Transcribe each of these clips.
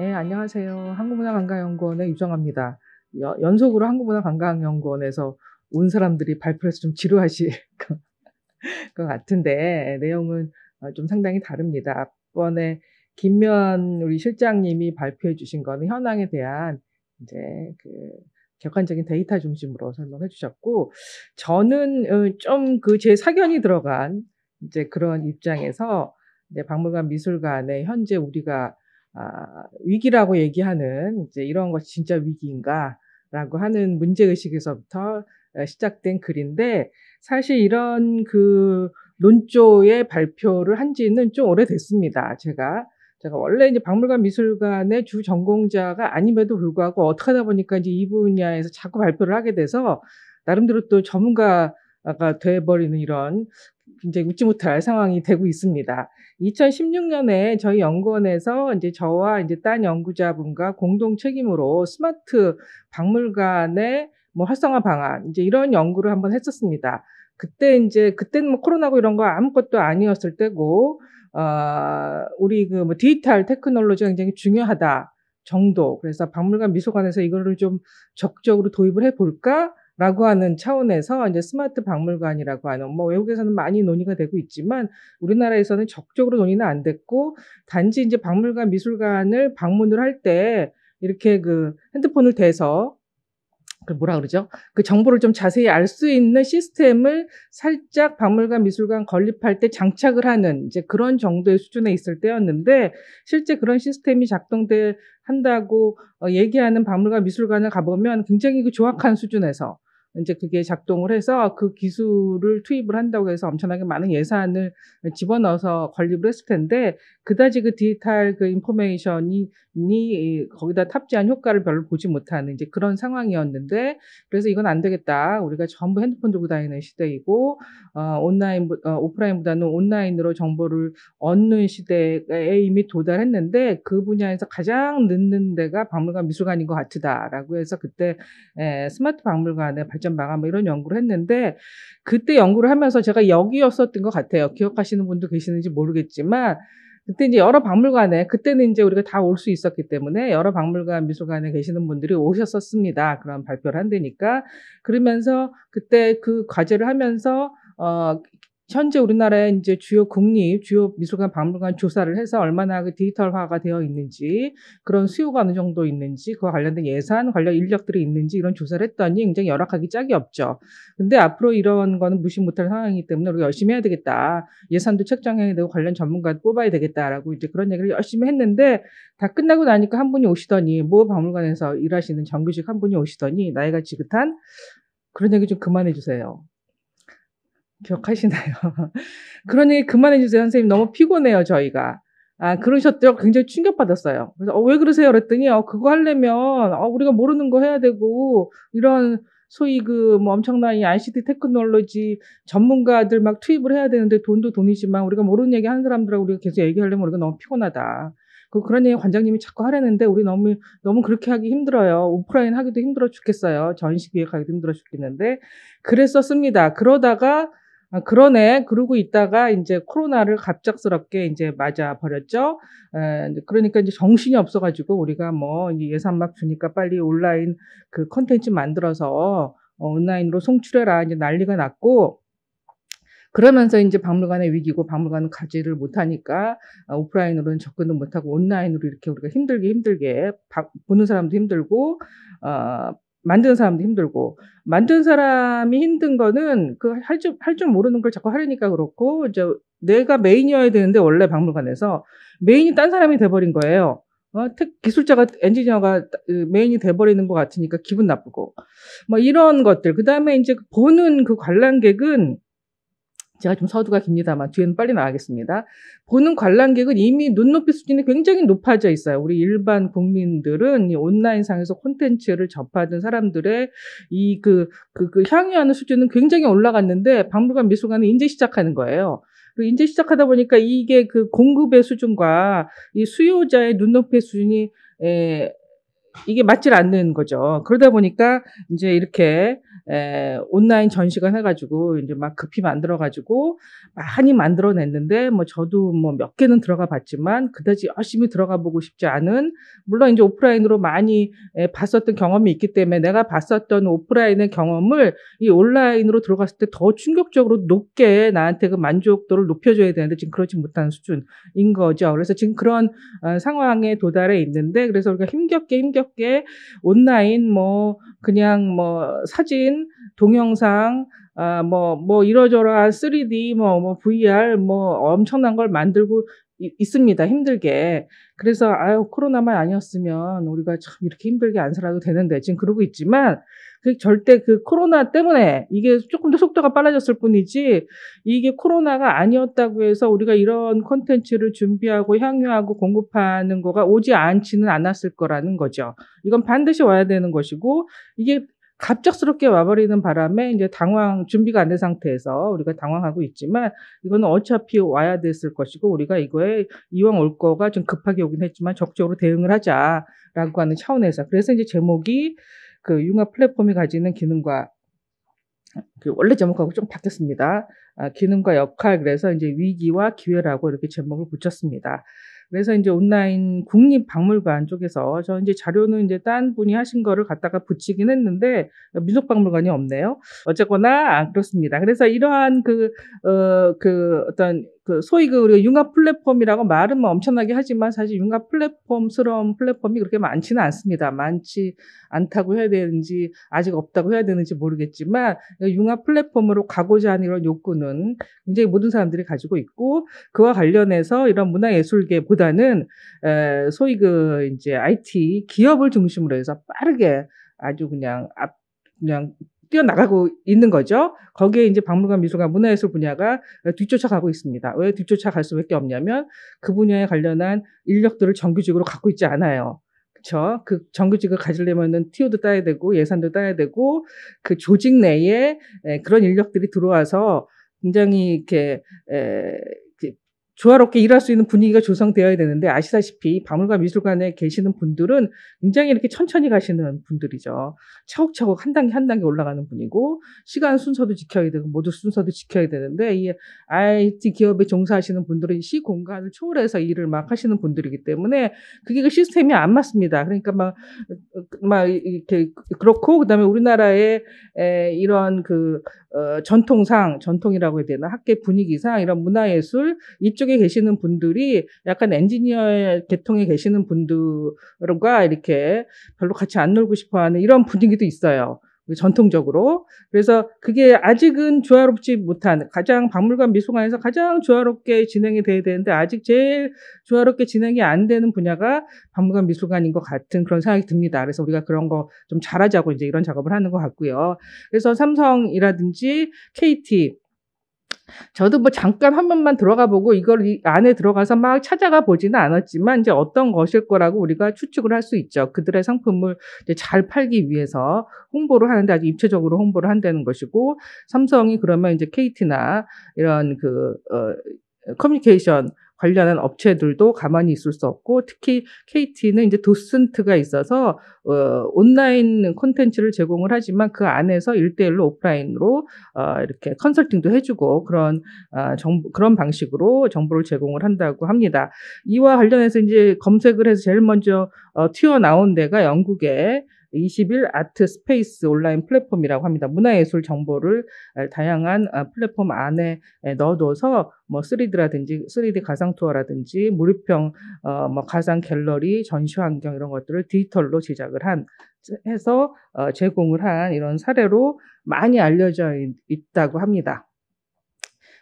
네, 안녕하세요. 한국문화관광연구원의 유정아입니다. 여, 연속으로 한국문화관광연구원에서 온 사람들이 발표해서 좀 지루하실 것 같은데 내용은 어, 좀 상당히 다릅니다. 앞번에 김면 우리 실장님이 발표해 주신 거는 현황에 대한 이제 그 객관적인 데이터 중심으로 설명해 주셨고 저는 어, 좀그 제 사견이 들어간 이제 그런 입장에서 이제 박물관 미술관에 현재 우리가 아, 위기라고 얘기하는 이제 이런 것이 진짜 위기인가라고 하는 문제 의식에서부터 어, 시작된 글인데 사실 이런 그 논조의 발표를 한지는 좀 오래됐습니다. 제가 제가 원래 이제 박물관 미술관의 주 전공자가 아님에도 불구하고 어떻게 하다 보니까 이제 이 분야에서 자꾸 발표를 하게 돼서 나름대로 또 전문가가 돼버리는 이런 이제 웃지 못할 상황이 되고 있습니다. 2016년에 저희 연구원에서 이제 저와 이제 딴 연구자분과 공동 책임으로 스마트 박물관의 뭐 활성화 방안 이제 이런 연구를 한번 했었습니다. 그때 이제 그때는 뭐 코로나고 이런 거 아무것도 아니었을 때고 어 우리 그 뭐 디지털 테크놀로지가 굉장히 중요하다 정도. 그래서 박물관 미술관에서 이거를 좀 적극적으로 도입을 해 볼까? 라고 하는 차원에서 이제 스마트 박물관이라고 하는 뭐 외국에서는 많이 논의가 되고 있지만 우리나라에서는 적극적으로 논의는 안 됐고 단지 이제 박물관 미술관을 방문을 할 때 이렇게 그 핸드폰을 대서 그 뭐라 그러죠? 그 정보를 좀 자세히 알 수 있는 시스템을 살짝 박물관 미술관 건립할 때 장착을 하는 이제 그런 정도의 수준에 있을 때였는데 실제 그런 시스템이 작동돼 한다고 어, 얘기하는 박물관 미술관을 가보면 굉장히 그 조악한 수준에서 이제 그게 작동을 해서 그 기술을 투입을 한다고 해서 엄청나게 많은 예산을 집어넣어서 건립을 했을 텐데 그다지 그 디지털 그 인포메이션이 거기다 탑재한 효과를 별로 보지 못하는 이제 그런 상황이었는데 그래서 이건 안 되겠다 우리가 전부 핸드폰 들고 다니는 시대이고 어, 온라인 어, 오프라인보다는 온라인으로 정보를 얻는 시대에 이미 도달했는데 그 분야에서 가장 늦는 데가 박물관 미술관인 것같다라고 해서 그때 에, 스마트 박물관에 발 발전 방안 뭐 이런 연구를 했는데 그때 연구를 하면서 제가 여기였었던 것 같아요. 기억하시는 분도 계시는지 모르겠지만 그때 이제 여러 박물관에 그때는 이제 우리가 다 올 수 있었기 때문에 여러 박물관 미술관에 계시는 분들이 오셨었습니다. 그런 발표를 한다니까 그러면서 그때 그 과제를 하면서 어 현재 우리나라의 이제 주요 국립, 주요 미술관, 박물관 조사를 해서 얼마나 그 디지털화가 되어 있는지, 그런 수요가 어느 정도 있는지, 그와 관련된 예산, 관련 인력들이 있는지 이런 조사를 했더니 굉장히 열악하기 짝이 없죠. 근데 앞으로 이런 거는 무시 못할 상황이기 때문에 우리가 열심히 해야 되겠다. 예산도 책정해야 되고 관련 전문가 뽑아야 되겠다라고 이제 그런 얘기를 열심히 했는데 다 끝나고 나니까 한 분이 오시더니 모 박물관에서 일하시는 정규직 한 분이 오시더니 나이가 지긋한 그런 얘기 좀 그만해 주세요. 기억하시나요? 그러니 그만해주세요. 선생님, 너무 피곤해요, 저희가. 아, 그러셨대요. 굉장히 충격받았어요. 그래서, 어, 왜 그러세요? 그랬더니, 어, 그거 하려면, 어, 우리가 모르는 거 해야 되고, 이런, 소위 그, 뭐, 엄청난 이 ICT 테크놀로지 전문가들 막 투입을 해야 되는데, 돈도 돈이지만, 우리가 모르는 얘기 하는 사람들하고 우리가 계속 얘기하려면 우리가 너무 피곤하다. 그, 그런 얘기 관장님이 자꾸 하라는데, 우리 너무, 너무 그렇게 하기 힘들어요. 오프라인 하기도 힘들어 죽겠어요. 전시 기획하기도 힘들어 죽겠는데. 그랬었습니다. 그러다가, 아, 그러네. 그러고 있다가 이제 코로나를 갑작스럽게 이제 맞아 버렸죠. 그러니까 이제 정신이 없어가지고 우리가 뭐 예산 막 주니까 빨리 온라인 그 컨텐츠 만들어서 어, 온라인으로 송출해라 이제 난리가 났고 그러면서 이제 박물관의 위기고 박물관은 가지를 못하니까 아, 오프라인으로는 접근도 못하고 온라인으로 이렇게 우리가 힘들게 힘들게 보는 사람도 힘들고 어, 만든 사람도 힘들고 만든 사람이 힘든 거는 그 할 줄 할 줄 모르는 걸 자꾸 하려니까 그렇고 이제 내가 메인이어야 되는데 원래 박물관에서 메인이 딴 사람이 돼버린 거예요. 어, 특 기술자가 엔지니어가 그 메인이 돼버리는 것 같으니까 기분 나쁘고 뭐 이런 것들 그 다음에 이제 보는 그 관람객은 제가 좀 서두가 깁니다만 뒤에는 빨리 나가겠습니다. 보는 관람객은 이미 눈높이 수준이 굉장히 높아져 있어요. 우리 일반 국민들은 온라인상에서 콘텐츠를 접하던 사람들의 이 그, 그, 그 향유하는 수준은 굉장히 올라갔는데 박물관 미술관은 이제 시작하는 거예요. 이제 시작하다 보니까 이게 그 공급의 수준과 이 수요자의 눈높이 수준이 에, 이게 맞질 않는 거죠. 그러다 보니까 이제 이렇게 에, 온라인 전시관 해가지고 이제 막 급히 만들어가지고 많이 만들어냈는데 뭐 저도 뭐 몇 개는 들어가 봤지만 그다지 열심히 들어가 보고 싶지 않은 물론 이제 오프라인으로 많이 에, 봤었던 경험이 있기 때문에 내가 봤었던 오프라인의 경험을 이 온라인으로 들어갔을 때 더 충격적으로 높게 나한테 그 만족도를 높여줘야 되는데 지금 그렇지 못한 수준인 거죠. 그래서 지금 그런 어, 상황에 도달해 있는데 그래서 우리가 힘겹게 힘겹게 온라인 뭐 그냥 뭐 사진 동영상, 아, 뭐, 뭐, 이러저러한 3D, 뭐, 뭐, VR, 뭐, 엄청난 걸 만들고 이, 있습니다. 힘들게. 그래서, 아유, 코로나만 아니었으면 우리가 참 이렇게 힘들게 안 살아도 되는데, 지금 그러고 있지만, 그 절대 그 코로나 때문에 이게 조금 더 속도가 빨라졌을 뿐이지, 이게 코로나가 아니었다고 해서 우리가 이런 콘텐츠를 준비하고 향유하고 공급하는 거가 오지 않지는 않았을 거라는 거죠. 이건 반드시 와야 되는 것이고, 이게 갑작스럽게 와버리는 바람에 이제 당황 준비가 안 된 상태에서 우리가 당황하고 있지만 이거는 어차피 와야 됐을 것이고 우리가 이거에 이왕 올 거가 좀 급하게 오긴 했지만 적극적으로 대응을 하자라고 하는 차원에서 그래서 이제 제목이 그 융합 플랫폼이 가지는 기능과 그 원래 제목하고 좀 바뀌었습니다. 아, 기능과 역할 그래서 이제 위기와 기회라고 이렇게 제목을 붙였습니다. 그래서 이제 온라인 국립박물관 쪽에서 저 이제 자료는 이제 딴 분이 하신 거를 갖다가 붙이긴 했는데 민속박물관이 없네요. 어쨌거나 그렇습니다. 그래서 이러한 그, 어, 그 어떤 그 소위 그 우리가 융합 플랫폼이라고 말은 뭐 엄청나게 하지만 사실 융합 플랫폼스러운 플랫폼이 그렇게 많지는 않습니다. 많지 않다고 해야 되는지 아직 없다고 해야 되는지 모르겠지만 그 융합 플랫폼으로 가고자 하는 이런 욕구는 굉장히 모든 사람들이 가지고 있고 그와 관련해서 이런 문화예술계보다는 에, 소위 그 이제 IT 기업을 중심으로 해서 빠르게 아주 그냥 앞 그냥 뛰어나가고 있는 거죠. 거기에 이제 박물관 미술관 문화예술 분야가 뒤쫓아가고 있습니다. 왜 뒤쫓아갈 수밖에 없냐면 그 분야에 관련한 인력들을 정규직으로 갖고 있지 않아요. 그렇죠. 그 정규직을 가지려면은 티오도 따야 되고 예산도 따야 되고 그 조직 내에 그런 인력들이 들어와서 굉장히 이렇게 조화롭게 일할 수 있는 분위기가 조성되어야 되는데 아시다시피 박물관 미술관에 계시는 분들은 굉장히 이렇게 천천히 가시는 분들이죠. 차곡차곡 한 단계 한 단계 올라가는 분이고 시간 순서도 지켜야 되고 모두 순서도 지켜야 되는데 이 IT 기업에 종사하시는 분들은 시 공간을 초월해서 일을 막 하시는 분들이기 때문에 그게 그 시스템이 안 맞습니다. 그러니까 막 막 이렇게 그렇고 그다음에 우리나라의 에, 이런 그 어, 전통상 전통이라고 해야 되나 학계 분위기상 이런 문화예술 이쪽에 쪽에 계시는 분들이 약간 엔지니어 계통에 계시는 분들과 이렇게 별로 같이 안 놀고 싶어 하는 이런 분위기도 있어요. 전통적으로. 그래서 그게 아직은 조화롭지 못한 가장 박물관 미술관에서 가장 조화롭게 진행이 돼야 되는데 아직 제일 조화롭게 진행이 안 되는 분야가 박물관 미술관인 것 같은 그런 생각이 듭니다. 그래서 우리가 그런 거 좀 잘하자고 이제 이런 작업을 하는 것 같고요. 그래서 삼성이라든지 KT 저도 뭐 잠깐 한 번만 들어가 보고 이걸 이 안에 들어가서 막 찾아가 보지는 않았지만 이제 어떤 것일 거라고 우리가 추측을 할 수 있죠. 그들의 상품을 이제 잘 팔기 위해서 홍보를 하는데 아주 입체적으로 홍보를 한다는 것이고 삼성이 그러면 이제 KT나 이런 그 어, 커뮤니케이션 관련한 업체들도 가만히 있을 수 없고 특히 KT는 이제 도슨트가 있어서 어, 온라인 콘텐츠를 제공을 하지만 그 안에서 일대일로 오프라인으로 어, 이렇게 컨설팅도 해주고 그런 어, 정 그런 방식으로 정보를 제공을 한다고 합니다. 이와 관련해서 이제 검색을 해서 제일 먼저 어, 튀어나온 데가 영국의 20일 아트 스페이스 온라인 플랫폼이라고 합니다. 문화예술 정보를 다양한 아, 플랫폼 안에 넣어둬서 뭐 3D라든지 3D 가상 투어라든지 무료평 어, 뭐 가상 갤러리 전시 환경 이런 것들을 디지털로 제작을 한 해서 어, 제공을 한 이런 사례로 많이 알려져 있, 있다고 합니다.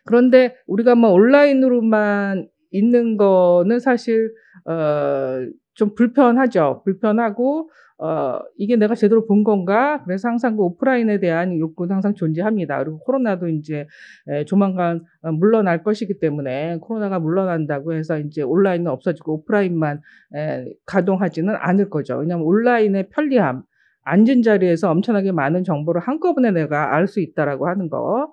그런데 우리가 뭐 온라인으로만 있는 거는 사실 어, 좀 불편하죠. 불편하고 어, 이게 내가 제대로 본 건가? 그래서 항상 그 오프라인에 대한 욕구는 항상 존재합니다. 그리고 코로나도 이제 에, 조만간 어, 물러날 것이기 때문에 코로나가 물러난다고 해서 이제 온라인은 없어지고 오프라인만 에, 가동하지는 않을 거죠. 왜냐하면 온라인의 편리함, 앉은 자리에서 엄청나게 많은 정보를 한꺼번에 내가 알 수 있다라고 하는 거,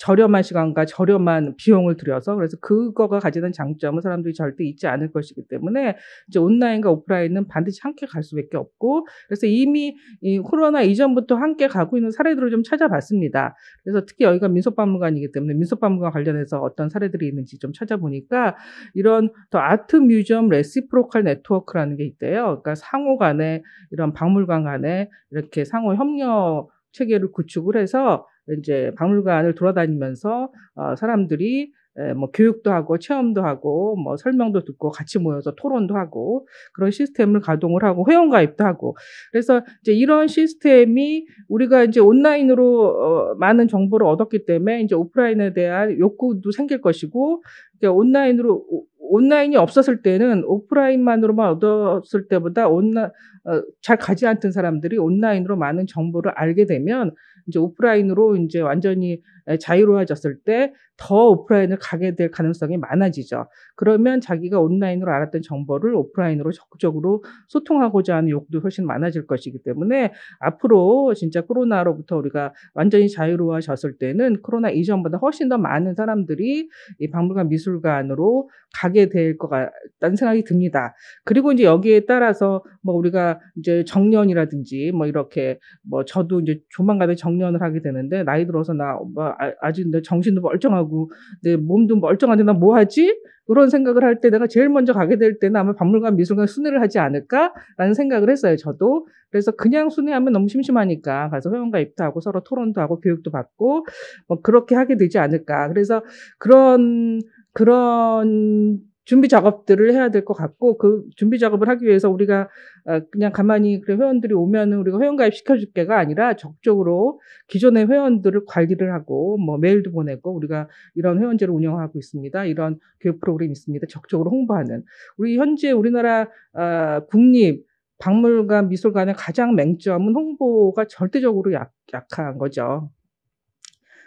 저렴한 시간과 저렴한 비용을 들여서 그래서 그거가 가지는 장점은 사람들이 절대 잊지 않을 것이기 때문에 이제 온라인과 오프라인은 반드시 함께 갈 수밖에 없고 그래서 이미 이 코로나 이전부터 함께 가고 있는 사례들을 좀 찾아봤습니다. 그래서 특히 여기가 민속박물관이기 때문에 민속박물관 관련해서 어떤 사례들이 있는지 좀 찾아보니까 이런 더 아트 뮤지엄 레시프로컬 네트워크라는 게 있대요. 그러니까 상호 간에 이런 박물관 간에 이렇게 상호 협력 체계를 구축을 해서 이제 박물관을 돌아다니면서 어, 사람들이 에, 뭐 교육도 하고 체험도 하고 뭐 설명도 듣고 같이 모여서 토론도 하고 그런 시스템을 가동을 하고 회원 가입도 하고 그래서 이제 이런 시스템이 우리가 이제 온라인으로 어, 많은 정보를 얻었기 때문에 이제 오프라인에 대한 욕구도 생길 것이고 이제 온라인으로 온라인이 없었을 때는 오프라인만으로만 얻었을 때보다 온라 어, 잘 가지 않던 사람들이 온라인으로 많은 정보를 알게 되면 이제 오프라인으로 이제 완전히 자유로워졌을 때더 오프라인을 가게 될 가능성이 많아지죠. 그러면 자기가 온라인으로 알았던 정보를 오프라인으로 적극적으로 소통하고자 하는 욕도 훨씬 많아질 것이기 때문에 앞으로 진짜 코로나로부터 우리가 완전히 자유로워졌을 때는 코로나 이전보다 훨씬 더 많은 사람들이 이 박물관 미술관으로 가게 될 것 같다는 생각이 듭니다. 그리고 이제 여기에 따라서 뭐 우리가 이제 정년이라든지 뭐 이렇게 뭐 저도 이제 조만간에 정년을 하게 되는데 나이 들어서 나 뭐 아, 아직 정신도 멀쩡하고 하고 내 몸도 멀쩡한데 뭐 나뭐 하지? 그런 생각을 할 때 내가 제일 먼저 가게 될 때는 아마 박물관 미술관 순회를 하지 않을까라는 생각을 했어요. 저도 그래서 그냥 순회하면 너무 심심하니까 가서 회원가 입도하고 서로 토론도 하고 교육도 받고 뭐 그렇게 하게 되지 않을까. 그래서 그런 그런 준비 작업들을 해야 될 것 같고 그 준비 작업을 하기 위해서 우리가 어, 그냥 가만히 그래 회원들이 오면은 우리가 회원 가입 시켜줄게가 아니라 적극적으로 기존의 회원들을 관리를 하고 뭐 메일도 보내고 우리가 이런 회원제를 운영하고 있습니다 이런 교육 프로그램 이 있습니다 적극적으로 홍보하는 우리 현재 우리나라 어, 국립 박물관 미술관의 가장 맹점은 홍보가 절대적으로 약, 약한 거죠.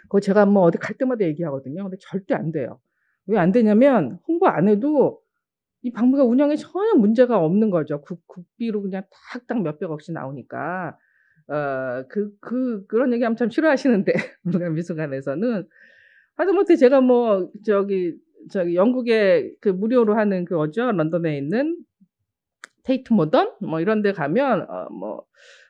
그거 제가 뭐 어디 갈 때마다 얘기하거든요. 근데 절대 안 돼요. 왜안 되냐면 홍보 안 해도 이방물관 운영에 전혀 문제가 없는 거죠. 국, 국비로 그냥 딱딱 몇백억씩 나오니까. 어, 그, 그, 그런 얘기하면 참 싫어하시는데, 미술관에서는. 하다못해 제가 뭐, 저기, 저기, 영국에 그 무료로 하는 그 어죠? 런던에 있는 테이트 모던? 뭐 이런 데 가면, 어, 뭐,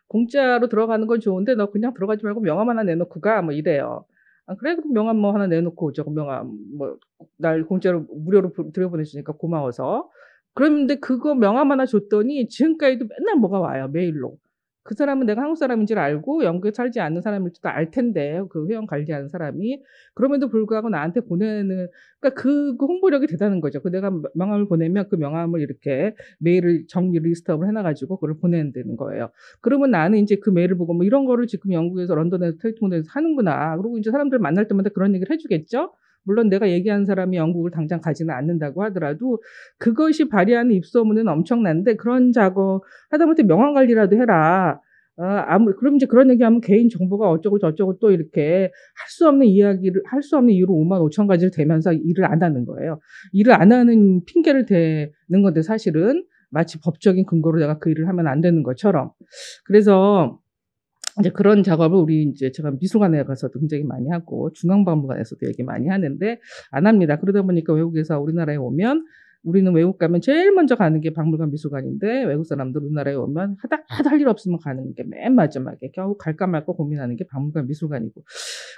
공짜로 들어가는 건 좋은데 너 그냥 들어가지 말고 명함 하나 내놓고 가. 뭐 이래요. 아, 그래 도 명함 뭐 하나 내놓고 조 그 명함 뭐 날 공짜로 무료로 들여보내주니까 고마워서 그런데 그거 명함 하나 줬더니 지금까지도 맨날 뭐가 와요 메일로 그 사람은 내가 한국 사람인 줄 알고 영국에 살지 않는 사람일지도 알 텐데 그 회원 관리하는 사람이 그럼에도 불구하고 나한테 보내는 그러니까 그, 그 홍보력이 대단한 거죠. 그 내가 명함을 보내면 그 명함을 이렇게 메일을 정리 리스트업을 해놔가지고 그걸 보내는 거예요. 그러면 나는 이제 그 메일을 보고 뭐 이런 거를 지금 영국에서 런던에서 테이트몬에서 하는구나. 그리고 이제 사람들 만날 때마다 그런 얘기를 해주겠죠. 물론 내가 얘기한 사람이 영국을 당장 가지는 않는다고 하더라도 그것이 발휘하는 입소문은 엄청난데 그런 작업 하다못해 명함 관리라도 해라. 아, 아무 그럼 이제 그런 얘기하면 개인 정보가 어쩌고 저쩌고 또 이렇게 할 수 없는 이야기를 할 수 없는 이유로 5만 5천 가지를 대면서 일을 안 하는 거예요. 일을 안 하는 핑계를 대는 건데 사실은 마치 법적인 근거로 내가 그 일을 하면 안 되는 것처럼. 그래서 이제 그런 작업을 우리 이제 제가 미술관에 가서도 굉장히 많이 하고 중앙박물관에서도 얘기 많이 하는데 안 합니다. 그러다 보니까 외국에서 우리나라에 오면 우리는 외국 가면 제일 먼저 가는 게 박물관 미술관인데 외국 사람들 우리나라에 오면 하다 하다 할 일 없으면 가는 게 맨 마지막에 겨우 갈까 말까 고민하는 게 박물관 미술관이고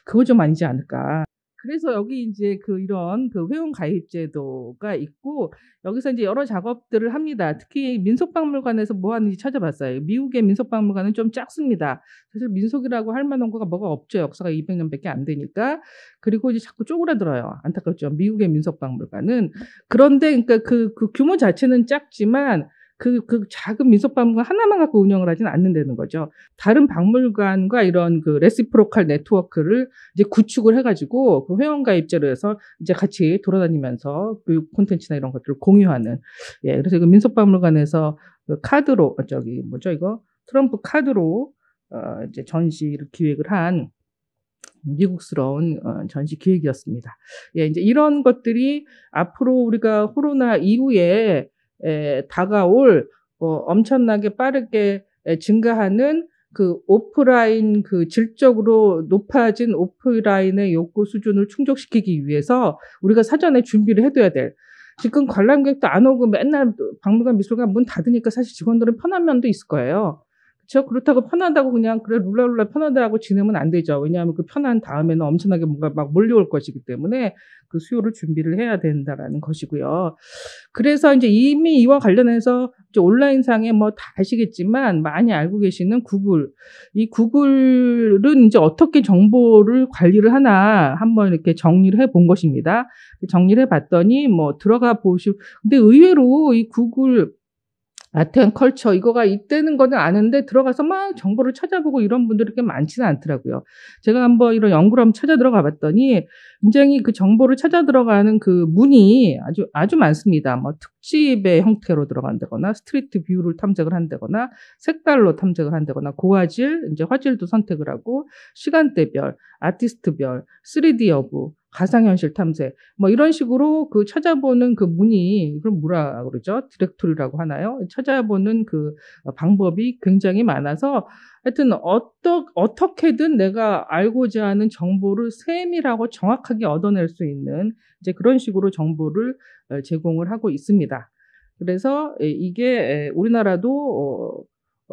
그거 좀 아니지 않을까. 그래서 여기 이제 그 이런 그 회원 가입 제도가 있고 여기서 이제 여러 작업들을 합니다. 특히 민속박물관에서 뭐 하는지 찾아봤어요. 미국의 민속박물관은 좀 작습니다. 사실 민속이라고 할 만한 거가 뭐가 없죠. 역사가 200년밖에 안 되니까. 그리고 이제 자꾸 쪼그라들어요. 안타깝죠. 미국의 민속박물관은 그런데 그러니까 그, 그 규모 자체는 작지만 그, 그 작은 민속박물관 하나만 갖고 운영을 하진 않는다는 거죠. 다른 박물관과 이런 그 레시프로컬 네트워크를 이제 구축을 해가지고 그회원가입자로 해서 이제 같이 돌아다니면서 교육 콘텐츠나 이런 것들을 공유하는. 예, 그래서 이 민속박물관에서 그 카드로, 어, 저기, 뭐죠, 이거? 트럼프 카드로, 어, 이제 전시를 기획을 한 미국스러운 어, 전시 기획이었습니다. 예, 이제 이런 것들이 앞으로 우리가 코로나 이후에 에, 다가올 어, 엄청나게 빠르게 에, 증가하는 그 오프라인 그 질적으로 높아진 오프라인의 욕구 수준을 충족시키기 위해서 우리가 사전에 준비를 해둬야 될 지금 관람객도 안 오고 맨날 박물관 미술관 문 닫으니까 사실 직원들은 편한 면도 있을 거예요. 저 그렇다고 편하다고 그냥 그래 룰라룰라 편하다고 지내면 안 되죠. 왜냐하면 그 편한 다음에는 엄청나게 뭔가 막 몰려올 것이기 때문에 그 수요를 준비를 해야 된다라는 것이고요. 그래서 이제 이미 이와 관련해서 온라인상에 뭐 다 아시겠지만 많이 알고 계시는 구글. 이 구글은 이제 어떻게 정보를 관리를 하나 한번 이렇게 정리를 해본 것입니다. 정리를 해 봤더니 뭐 들어가 보시고 근데 의외로 이 구글 라트 컬처 이거가 있다는 거는 아는데 들어가서 막 정보를 찾아보고 이런 분들이 꽤 많지는 않더라고요. 제가 한번 이런 연구를 한번 찾아 들어가 봤더니 굉장히 그 정보를 찾아 들어가는 그 문이 아주 아주 많습니다. 뭐 특집의 형태로 들어간다거나 스트리트 뷰를 탐색을 한다거나 색깔로 탐색을 한다거나 고화질 이제 화질도 선택을 하고 시간대별, 아티스트별, 3D 여부, 가상현실 탐색 뭐 이런 식으로 그 찾아보는 그 문이 그럼 뭐라 그러죠? 디렉토리라고 하나요? 찾아보는 그 방법이 굉장히 많아서 하여튼 어떠, 어떻게든 내가 알고자 하는 정보를 세밀하고 정확하게 얻어낼 수 있는 이제 그런 식으로 정보를 어, 제공을 하고 있습니다. 그래서 예, 이게 예, 우리나라도 어,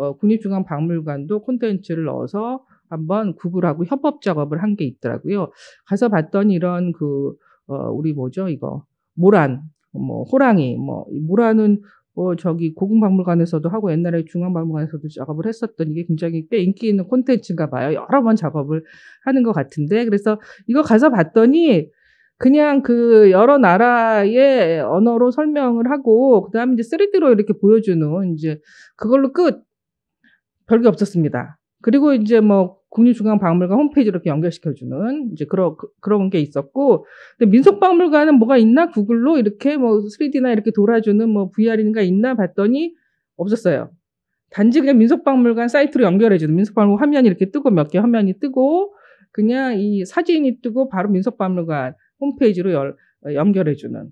어, 국립중앙박물관도 콘텐츠를 넣어서 한번 구글하고 협업 작업을 한 게 있더라고요. 가서 봤던 이런 그 어, 우리 뭐죠 이거 모란 뭐 호랑이 뭐 모란은 뭐 저기 고궁박물관에서도 하고 옛날에 중앙박물관에서도 작업을 했었던 이게 굉장히 꽤 인기 있는 콘텐츠인가 봐요. 여러 번 작업을 하는 것 같은데 그래서 이거 가서 봤더니 그냥 그 여러 나라의 언어로 설명을 하고 그다음에 이제 3D로 이렇게 보여주는 이제 그걸로 끝 별게 없었습니다. 그리고 이제 뭐 국립중앙박물관 홈페이지로 이렇게 연결시켜주는 이제 그런 그, 그런 게 있었고 근데 민속박물관은 뭐가 있나 구글로 이렇게 뭐 3D나 이렇게 돌아주는 뭐 VR인가 있나 봤더니 없었어요. 단지 그냥 민속박물관 사이트로 연결해주는 민속박물관 화면이 이렇게 뜨고 몇 개 화면이 뜨고 그냥 이 사진이 뜨고 바로 민속박물관 홈페이지로 열, 연결해주는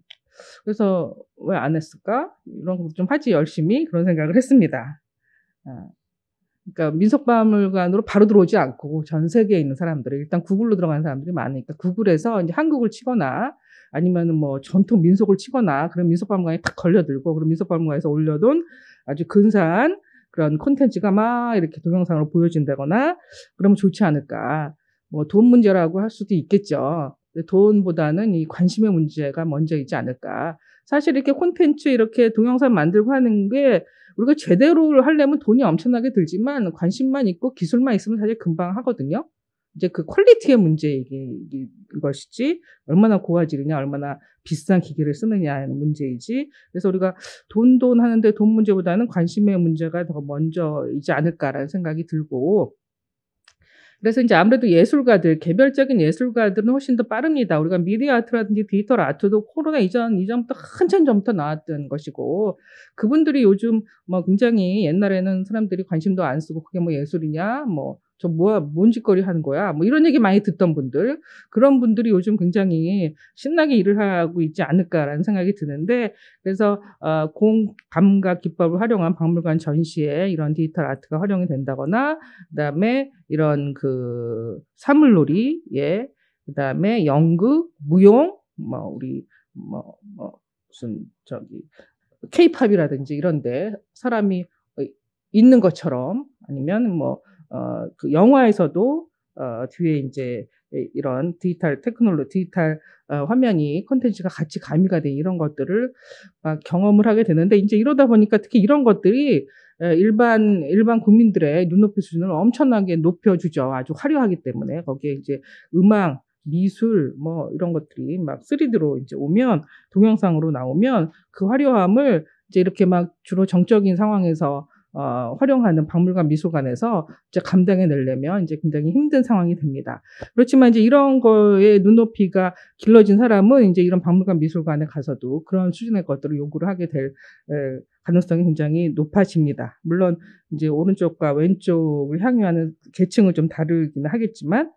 그래서 왜 안 했을까 이런 거좀 하지 열심히 그런 생각을 했습니다. 아. 그러니까 민속박물관으로 바로 들어오지 않고 전 세계에 있는 사람들을 일단 구글로 들어가는 사람들이 많으니까 구글에서 이제 한국을 치거나 아니면은 뭐 전통 민속을 치거나 그런 민속박물관이 탁 걸려들고 그런 민속박물관에서 올려둔 아주 근사한 그런 콘텐츠가 막 이렇게 동영상으로 보여진다거나 그러면 좋지 않을까. 뭐 돈 문제라고 할 수도 있겠죠. 그 돈보다는 이 관심의 문제가 먼저있지 않을까. 사실 이렇게 콘텐츠 이렇게 동영상 만들고 하는 게 우리가 제대로 하려면 돈이 엄청나게 들지만 관심만 있고 기술만 있으면 사실 금방 하거든요. 이제 그 퀄리티의 문제인 것이지 얼마나 고화질이냐 얼마나 비싼 기계를 쓰느냐는 문제이지 그래서 우리가 돈 돈 하는데 돈 문제보다는 관심의 문제가 더 먼저이지 않을까라는 생각이 들고 그래서 이제 아무래도 예술가들, 개별적인 예술가들은 훨씬 더 빠릅니다. 우리가 미디어 아트라든지 디지털 아트도 코로나 이전, 이전부터 한참 전부터 나왔던 것이고, 그분들이 요즘 뭐 굉장히 옛날에는 사람들이 관심도 안 쓰고, 그게 뭐 예술이냐, 뭐, 저 뭐야 뭔 짓거리 하는 거야 뭐 이런 얘기 많이 듣던 분들 그런 분들이 요즘 굉장히 신나게 일을 하고 있지 않을까라는 생각이 드는데 그래서 어, 공 감각 기법을 활용한 박물관 전시에 이런 디지털 아트가 활용이 된다거나 그다음에 이런 그 사물놀이 예 그다음에 연극 무용 뭐 우리 뭐, 뭐 무슨 저기 케이팝이라든지 이런데 사람이 있는 것처럼 아니면 뭐 어, 그 영화에서도 어, 뒤에 이제 이런 디지털 테크놀로 디지털 어, 화면이 컨텐츠가 같이 가미가 된 이런 것들을 막 경험을 하게 되는데 이제 이러다 보니까 특히 이런 것들이 어, 일반 일반 국민들의 눈높이 수준을 엄청나게 높여주죠. 아주 화려하기 때문에 거기에 이제 음악 미술 뭐 이런 것들이 막 3D로 이제 오면 동영상으로 나오면 그 화려함을 이제 이렇게 막 주로 정적인 상황에서 어, 활용하는 박물관 미술관에서 이제 감당해 내려면 이제 굉장히 힘든 상황이 됩니다. 그렇지만 이제 이런 거에 눈높이가 길러진 사람은 이제 이런 박물관 미술관에 가서도 그런 수준의 것들을 요구를 하게 될 에, 가능성이 굉장히 높아집니다. 물론 이제 오른쪽과 왼쪽을 향유하는 계층은 좀 다르기는 하겠지만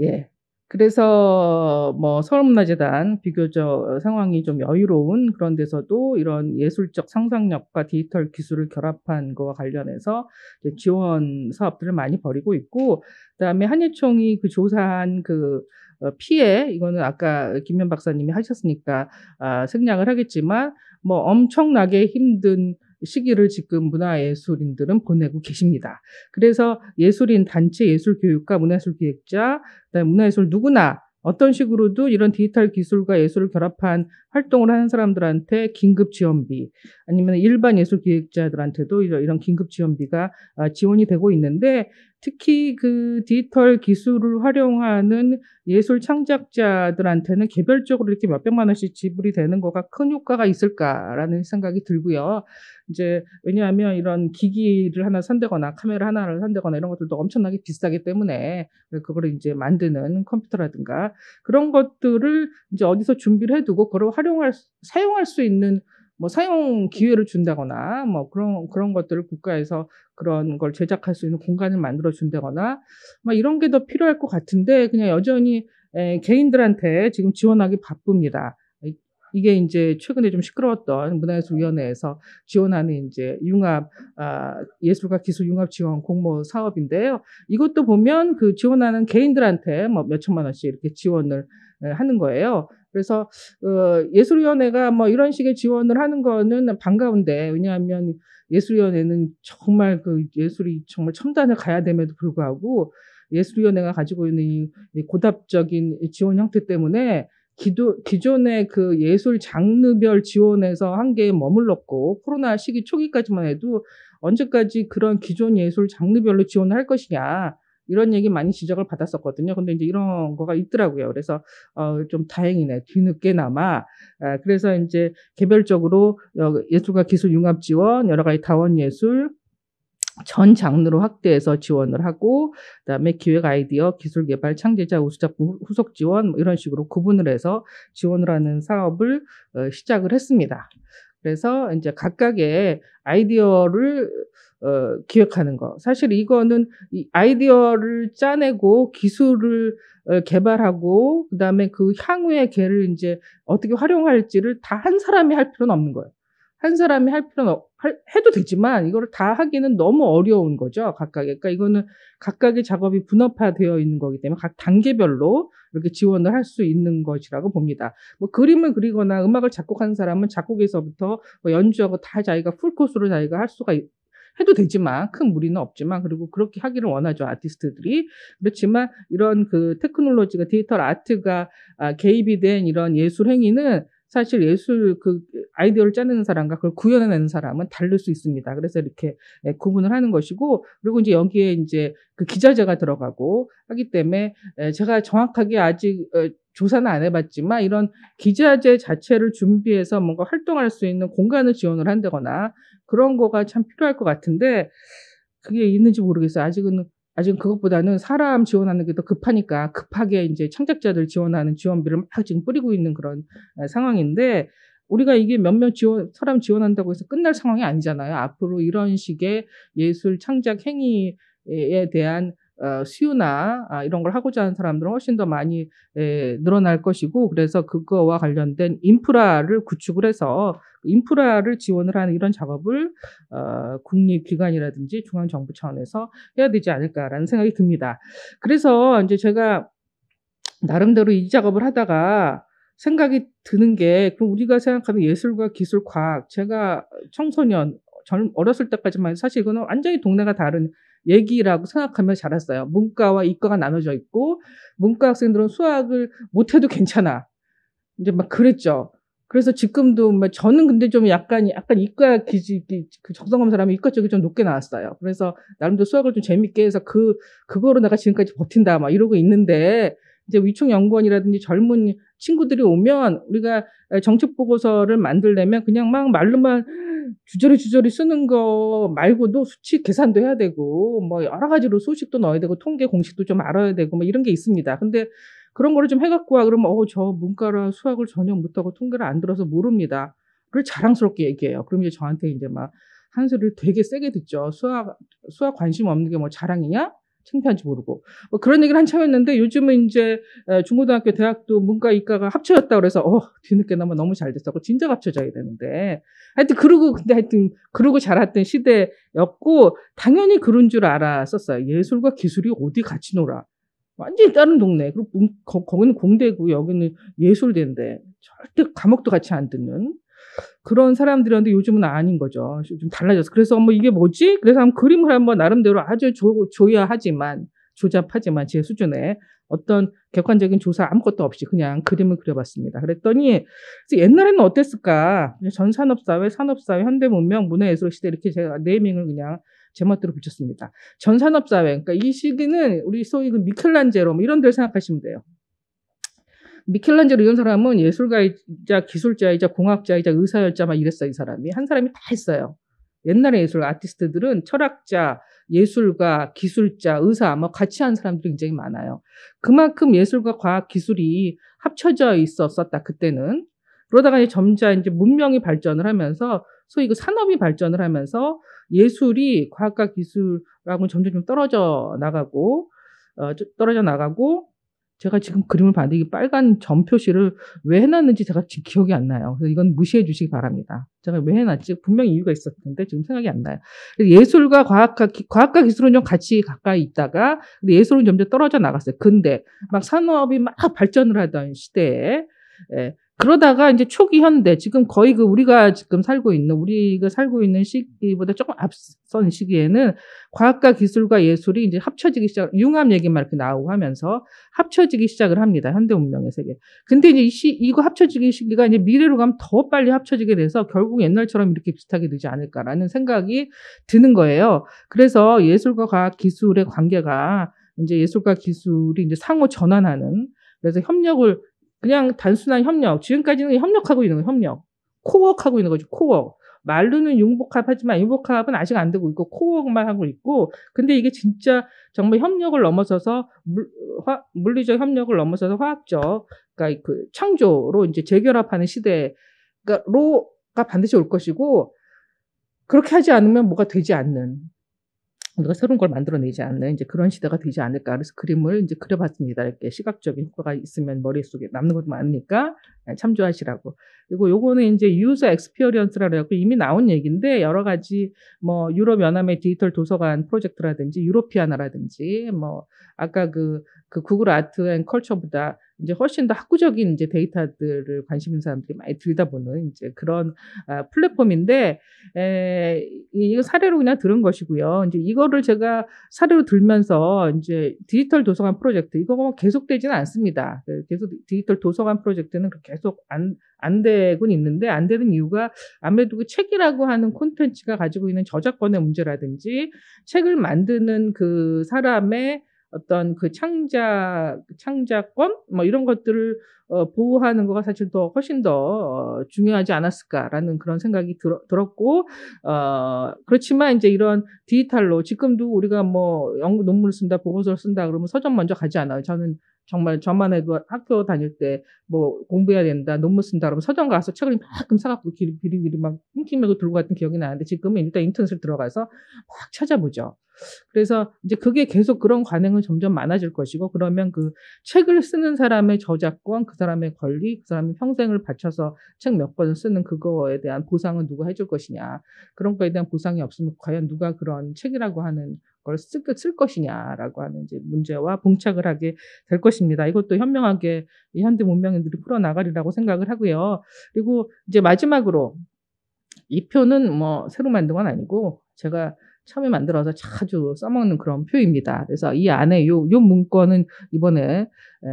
예. 그래서 뭐 서울문화재단 비교적 어, 상황이 좀 여유로운 그런 데서도 이런 예술적 상상력과 디지털 기술을 결합한 거와 관련해서 지원 사업들을 많이 벌이고 있고 그다음에 한예총이 그 조사한 그 어, 피해 이거는 아까 김현 박사님이 하셨으니까 아, 생략을 하겠지만 뭐 엄청나게 힘든 시기를 지금 문화예술인들은 보내고 계십니다. 그래서 예술인 단체 예술 교육과 문화예술 기획자, 그다음 에 문화예술 누구나 어떤 식으로도 이런 디지털 기술과 예술을 결합한 활동을 하는 사람들한테 긴급 지원비 아니면 일반 예술 기획자들한테도 이런 긴급 지원비가 아, 지원이 되고 있는데 특히 그 디지털 기술을 활용하는 예술 창작자들한테는 개별적으로 이렇게 몇백만 원씩 지불이 되는 거가 큰 효과가 있을까라는 생각이 들고요. 이제 왜냐하면 이런 기기를 하나 산다거나 카메라 하나를 산다거나 이런 것들도 엄청나게 비싸기 때문에 그걸 이제 만드는 컴퓨터라든가 그런 것들을 이제 어디서 준비를 해두고 그걸 활용할 사용할 수 있는 뭐 사용 기회를 준다거나 뭐 그런 그런 것들을 국가에서 그런 걸 제작할 수 있는 공간을 만들어 준다거나 막 뭐 이런 게 더 필요할 것 같은데 그냥 여전히 에, 개인들한테 지금 지원하기 바쁩니다. 이게 이제 최근에 좀 시끄러웠던 문화예술위원회에서 지원하는 이제 융합 아, 예술과 기술 융합 지원 공모 사업인데요. 이것도 보면 그 지원하는 개인들한테 뭐 몇천만 원씩 이렇게 지원을 하는 거예요. 그래서 어, 예술위원회가 뭐 이런 식의 지원을 하는 거는 반가운데 왜냐하면 예술위원회는 정말 그 예술이 정말 첨단을 가야 됨에도 불구하고 예술위원회가 가지고 있는 이 고답적인 지원 형태 때문에 기도, 기존의 그 예술 장르별 지원에서 한계에 머물렀고 코로나 시기 초기까지만 해도 언제까지 그런 기존 예술 장르별로 지원을 할 것이냐 이런 얘기 많이 지적을 받았었거든요. 근데 이제 이런 거가 있더라고요. 그래서 어, 좀 다행이네. 뒤늦게나마. 아, 그래서 이제 개별적으로 어, 예술과 기술 융합 지원, 여러 가지 다원 예술, 전 장르로 확대해서 지원을 하고 그다음에 기획 아이디어, 기술 개발, 창제자 우수작품 후속 지원 뭐 이런 식으로 구분을 해서 지원을 하는 사업을 어, 시작을 했습니다. 그래서 이제 각각의 아이디어를 어, 기획하는 거. 사실 이거는 이 아이디어를 짜내고 기술을 어, 개발하고 그다음에 그 향후의 개를 이제 어떻게 활용할지를 다 한 사람이 할 필요는 없는 거예요. 한 사람이 할 필요는 할, 해도 되지만 이거를 다 하기는 너무 어려운 거죠 각각에 그러니까 이거는 각각의 작업이 분업화되어 있는 거기 때문에 각 단계별로 이렇게 지원을 할 수 있는 것이라고 봅니다 뭐 그림을 그리거나 음악을 작곡하는 사람은 작곡에서부터 뭐 연주하고 다 자기가 풀 코스로 자기가 할 수가 있, 해도 되지만 큰 무리는 없지만 그리고 그렇게 하기를 원하죠 아티스트들이 그렇지만 이런 그 테크놀로지가 디지털 아트가 아, 개입이 된 이런 예술 행위는 사실 예술 그 아이디어를 짜내는 사람과 그걸 구현해내는 사람은 다를 수 있습니다. 그래서 이렇게 예, 구분을 하는 것이고 그리고 이제 여기에 이제 그 기자재가 들어가고 하기 때문에 예, 제가 정확하게 아직 어, 조사는 안 해봤지만 이런 기자재 자체를 준비해서 뭔가 활동할 수 있는 공간을 지원을 한다거나 그런 거가 참 필요할 것 같은데 그게 있는지 모르겠어요. 아직은 아직 그것보다는 사람 지원하는 게 더 급하니까 급하게 이제 창작자들 지원하는 지원비를 막 지금 뿌리고 있는 그런 아, 상황인데 우리가 이게 몇몇 지원, 사람 지원한다고 해서 끝날 상황이 아니잖아요. 앞으로 이런 식의 예술 창작 행위에 대한 어, 수유나 아, 이런 걸 하고자 하는 사람들은 훨씬 더 많이 예, 늘어날 것이고 그래서 그거와 관련된 인프라를 구축을 해서 그 인프라를 지원을 하는 이런 작업을 어, 국립기관이라든지 중앙정부 차원에서 해야 되지 않을까라는 생각이 듭니다. 그래서 이제 제가 나름대로 이 작업을 하다가 생각이 드는 게 그럼 우리가 생각하는 예술과 기술 과학 제가 청소년 젊 어렸을 때까지만 사실 이거는 완전히 동네가 다른 얘기라고 생각하며 자랐어요. 문과와 이과가 나눠져 있고 문과 학생들은 수학을 못해도 괜찮아. 이제 막 그랬죠. 그래서 지금도 막 뭐 저는 근데 좀 약간 약간 이과 기지 그 적성 검사라면 이과 쪽이 좀 높게 나왔어요. 그래서 나름대로 수학을 좀 재밌게 해서 그 그거로 내가 지금까지 버틴다 막 이러고 있는데 이제 위촉 연구원이라든지 젊은 친구들이 오면 우리가 정책 보고서를 만들려면 그냥 막 말로만 주저리 주저리 쓰는 거 말고도 수치 계산도 해야 되고 뭐 여러 가지로 소식도 넣어야 되고 통계 공식도 좀 알아야 되고 뭐 이런 게 있습니다. 근데 그런 거를 좀 해갖고 와 그러면 어저 문과라 수학을 전혀 못하고 통계를 안 들어서 모릅니다. 를 자랑스럽게 얘기해요. 그럼 이제 저한테 이제 막한 소리를 되게 세게 듣죠. 수학 수학 관심 없는 게 뭐 자랑이냐? 창피한지 모르고 뭐 그런 얘기를 한참 했는데 요즘은 이제 중고등학교 대학도 문과 이과가 합쳐졌다 그래서 어 뒤늦게나마 너무 잘됐다고 진작 합쳐져야 되는데 하여튼 그러고 근데 하여튼 그러고 자랐던 시대였고 당연히 그런 줄 알았었어요 예술과 기술이 어디 같이 놀아 완전히 다른 동네 그리고 거, 거기는 공대고 여기는 예술대인데 절대 감옥도 같이 안 듣는 그런 사람들이었는데 요즘은 아닌 거죠. 좀 달라졌어. 그래서 뭐 이게 뭐지? 그래서 한번 그림을 한번 나름대로 아주 조, 조야하지만 조잡하지만 제 수준에 어떤 객관적인 조사 아무것도 없이 그냥 그림을 그려봤습니다. 그랬더니 옛날에는 어땠을까? 전 산업사회, 산업사회, 현대문명, 문화예술 시대 이렇게 제가 네이밍을 그냥 제멋대로 붙였습니다. 전 산업사회, 그러니까 이 시기는 우리 소위 그 미켈란제로 뭐 이런 데를 생각하시면 돼요. 미켈란젤로 이런 사람은 예술가이자 기술자이자 공학자이자 의사였자 막 이랬어요, 이 사람이. 한 사람이 다 했어요. 옛날에 예술 아티스트들은 철학자, 예술가, 기술자, 의사 뭐 같이 한 사람들이 굉장히 많아요. 그만큼 예술과 과학 기술이 합쳐져 있었었다 그때는. 그러다가 이제 점차 이제 문명이 발전을 하면서 소위 그 산업이 발전을 하면서 예술이 과학과 기술하고 점점 좀 떨어져 나가고 어, 떨어져 나가고 제가 지금 그림을 봤는데 이 빨간 점 표시를 왜 해놨는지 제가 지금 기억이 안 나요. 그래서 이건 무시해 주시기 바랍니다. 제가 왜 해놨지? 분명 이유가 있었을 데 지금 생각이 안 나요. 예술과 과학과, 과학과 기술은 좀 같이 가까이 있다가 근데 예술은 점점 떨어져 나갔어요. 근데 막 산업이 막 발전을 하던 시대에 예, 그러다가 이제 초기 현대 지금 거의 그 우리가 지금 살고 있는 우리가 살고 있는 시기보다 조금 앞선 시기에는 과학과 기술과 예술이 이제 합쳐지기 시작 융합 얘기만 이렇게 나오고 하면서 합쳐지기 시작을 합니다 현대 문명의 세계. 근데 이제 이 시, 이거 합쳐지기 시기가 이제 미래로 가면 더 빨리 합쳐지게 돼서 결국 옛날처럼 이렇게 비슷하게 되지 않을까라는 생각이 드는 거예요. 그래서 예술과 과학 기술의 관계가 이제 예술과 기술이 이제 상호 전환하는 그래서 협력을 그냥 단순한 협력. 지금까지는 협력하고 있는 거 협력. 코웍하고 있는 거죠, 코웍. 말로는 융복합하지만 융복합은 아직 안 되고 있고 코어만 하고 있고 근데 이게 진짜 정말 협력을 넘어서서 물, 화, 물리적 협력을 넘어서서 화학적 그러니까 그 창조로 이제 재결합하는 시대로가 반드시 올 것이고 그렇게 하지 않으면 뭐가 되지 않는 우리가 새로운 걸 만들어내지 않는 이제 그런 시대가 되지 않을까. 그래서 그림을 이제 그려봤습니다. 이렇게 시각적인 효과가 있으면 머릿속에 남는 것도 많으니까 네, 참조하시라고. 그리고 요거는 이제 유저 엑스피어리언스라고 해갖고 이미 나온 얘기인데 여러 가지 뭐 유럽 연합의 디지털 도서관 프로젝트라든지 유로피아나라든지 뭐 아까 그그 구글 아트 앤 컬처보다 이제 훨씬 더 학구적인 이제 데이터들을 관심 있는 사람들이 많이 들다보는 이제 그런 아, 플랫폼인데 에, 이거 사례로 그냥 들은 것이고요. 이제 이거를 제가 사례로 들면서 이제 디지털 도서관 프로젝트 이거 뭐 계속되지는 않습니다. 그 계속 디지털 도서관 프로젝트는 계속 안 안 되곤 있는데 안 되는 이유가 아무래도 그 책이라고 하는 콘텐츠가 가지고 있는 저작권의 문제라든지 책을 만드는 그 사람의 어떤 그 창작, 창작권 뭐 이런 것들을 어, 보호하는 거가 사실 더 훨씬 더 어, 중요하지 않았을까라는 그런 생각이 들, 들었고 어, 그렇지만 이제 이런 디지털로 지금도 우리가 뭐 연구 논문을 쓴다 보고서를 쓴다 그러면 서점 먼저 가지 않아요. 저는 정말 저만 해도 학교 다닐 때 뭐 공부해야 된다, 논문 쓴다 그러면 서점 가서 책을 막끔 사갖고 비리비리 막 훔치면서 들고 갔던 기억이 나는데 지금은 일단 인턴넷을 들어가서 막 찾아보죠. 그래서 이제 그게 계속 그런 관행은 점점 많아질 것이고 그러면 그 책을 쓰는 사람의 저작권, 그 사람의 권리, 그 사람이 평생을 바쳐서 책 몇 권을 쓰는 그거에 대한 보상은 누가 해줄 것이냐 그런 거에 대한 보상이 없으면 과연 누가 그런 책이라고 하는 걸 쓸, 것이냐라고 하는 이제 문제와 봉착을 하게 될 것입니다. 이것도 현명하게 현대 문명인들이 풀어나가리라고 생각을 하고요. 그리고 이제 마지막으로 이 표는 뭐 새로 만든 건 아니고 제가 처음에 만들어서 자주 써먹는 그런 표입니다. 그래서 이 안에 요, 요 문건은 이번에 에,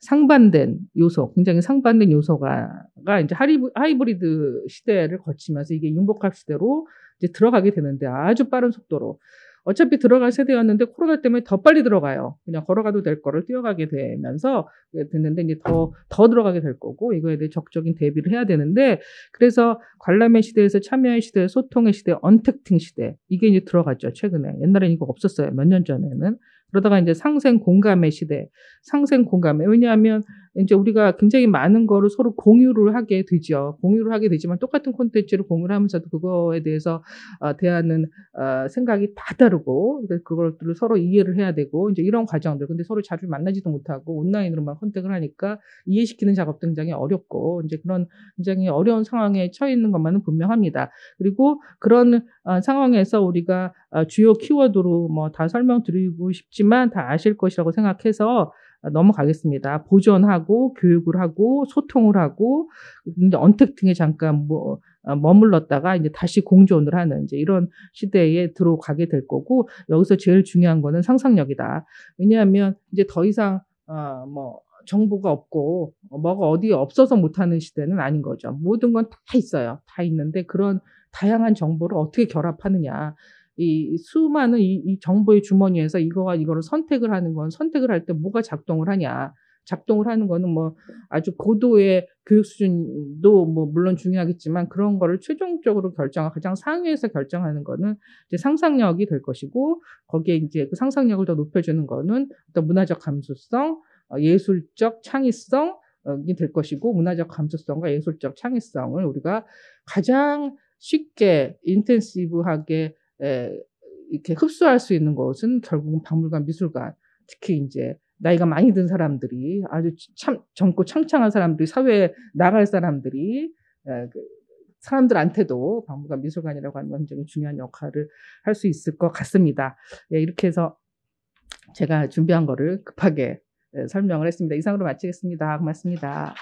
상반된 요소, 굉장히 상반된 요소가 가 이제 하리브, 하이브리드 시대를 거치면서 이게 융복합 시대로 이제 들어가게 되는데 아주 빠른 속도로 어차피 들어갈 세대였는데 코로나 때문에 더 빨리 들어가요. 그냥 걸어가도 될 거를 뛰어가게 되면서 됐는데 이제 더, 더 들어가게 될 거고 이거에 대해 적극적인 대비를 해야 되는데 그래서 관람의 시대에서 참여의 시대, 소통의 시대, 언택팅 시대 이게 이제 들어갔죠. 최근에. 옛날엔 이거 없었어요. 몇 년 전에는. 그러다가 이제 상생 공감의 시대, 상생 공감의 왜냐하면 이제 우리가 굉장히 많은 거를 서로 공유를 하게 되죠. 공유를 하게 되지만 똑같은 콘텐츠를 공유를 하면서도 그거에 대해서 어, 대하는 어, 생각이 다 다르고 그걸들을 서로 이해를 해야 되고 이제 이런 과정들. 근데 서로 자주 만나지도 못하고 온라인으로만 컨택을 하니까 이해시키는 작업도 굉장히 어렵고 이제 그런 굉장히 어려운 상황에 처해 있는 것만은 분명합니다. 그리고 그런 어, 상황에서 우리가 어, 주요 키워드로 뭐 다 설명드리고 싶지만 다 아실 것이라고 생각해서 넘어가겠습니다. 보존하고 교육을 하고 소통을 하고 근데 언택 등에 잠깐 뭐 어, 머물렀다가 이제 다시 공존을 하는 이제 이런 시대에 들어가게 될 거고 여기서 제일 중요한 거는 상상력이다. 왜냐하면 이제 더 이상 어뭐 정보가 없고 뭐가 어디 없어서 못하는 시대는 아닌 거죠. 모든 건 다 있어요. 다 있는데 그런 다양한 정보를 어떻게 결합하느냐. 이 수많은 이, 이 정보의 주머니에서 이거와 이거를 선택을 하는 건 선택을 할 때 뭐가 작동을 하냐. 작동을 하는 거는 뭐 아주 고도의 교육 수준도 뭐 물론 중요하겠지만 그런 거를 최종적으로 결정하고 가장 상위에서 결정하는 거는 이제 상상력이 될 것이고 거기에 이제 그 상상력을 더 높여주는 거는 어떤 문화적 감수성, 어, 예술적 창의성, 이될 것이고 문화적 감수성과 예술적 창의성을 우리가 가장 쉽게 인텐시브하게 에, 이렇게 흡수할 수 있는 것은 결국은 박물관, 미술관, 특히 이제 나이가 많이 든 사람들이 아주 참 젊고 창창한 사람들이 사회에 나갈 사람들이 에, 그, 사람들한테도 박물관, 미술관이라고 하는 건 굉장히 중요한 역할을 할 수 있을 것 같습니다. 예, 이렇게 해서 제가 준비한 거를 급하게 설명을 했습니다. 이상으로 마치겠습니다. 고맙습니다.